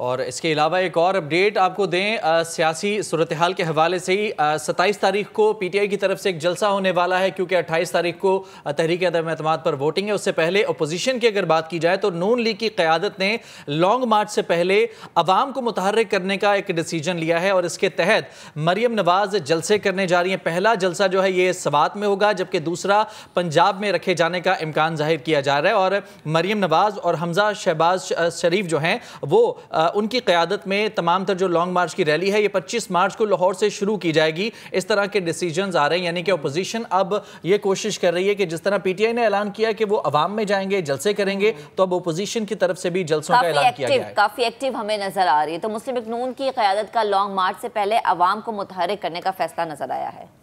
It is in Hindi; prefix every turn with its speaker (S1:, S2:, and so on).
S1: और इसके अलावा एक और अपडेट आपको दें सियासी सूरत हाल के हवाले से ही सत्ताईस तारीख को पी टी आई की तरफ से एक जलसा होने वाला है क्योंकि अट्ठाईस तारीख को तहरीक अदम अतमाद पर वोटिंग है उससे पहले अपोजिशन की अगर बात की जाए तो नून लीग की क्यादत ने लॉन्ग मार्च से पहले अवाम को मुतहरक करने का एक डिसीजन लिया है और इसके तहत मरियम नवाज जलसे करने जा रही हैं पहला जलसा जो है ये सवात में होगा जबकि दूसरा पंजाब में रखे जाने का इम्कान जाहिर किया जा रहा है और मरीम नवाज और हमजा शहबाज शरीफ जो हैं वो उनकी क़्यादत में तमाम तर जो लॉन्ग मार्च की रैली है ये 25 मार्च को लाहौर से शुरू की जाएगी इस तरह के डिसीजन आ रहे हैं यानी कि अपोजिशन अब ये कोशिश कर रही है कि जिस तरह पी टी आई ने ऐलान किया कि वो अवाम में जाएंगे जलसे करेंगे तो अब अपोजिशन की तरफ से भी जलसों का ऐलान किया गया
S2: काफ़ी एक्टिव हमें नज़र आ रही है तो मुस्लिम इकनून की क़्यादत का लॉन्ग मार्च से पहले अवाम को मुतहरिक करने का फैसला नज़र आया है